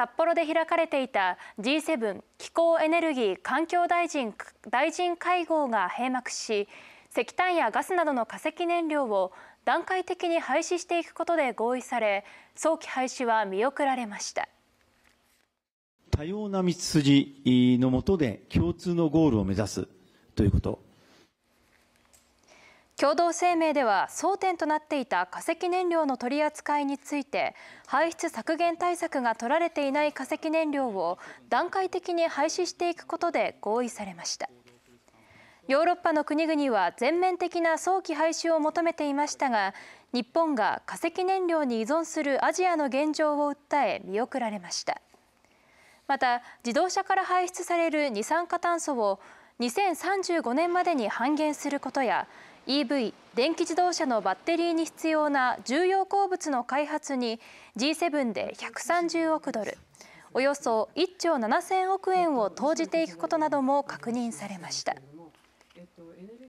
札幌で開かれていた G7 気候エネルギー環境大臣大臣会合が閉幕し石炭やガスなどの化石燃料を段階的に廃止していくことで合意され早期廃止は見送られました多様な道筋のもとで共通のゴールを目指すということ共同声明では争点となっていた化石燃料の取り扱いについて排出削減対策が取られていない化石燃料を段階的に廃止していくことで合意されましたヨーロッパの国々は全面的な早期廃止を求めていましたが日本が化石燃料に依存するアジアの現状を訴え見送られましたまた自動車から排出される二酸化炭素を2035年までに半減することや EV 電気自動車のバッテリーに必要な重要鉱物の開発に G7 で130億ドルおよそ1兆7000億円を投じていくことなども確認されました。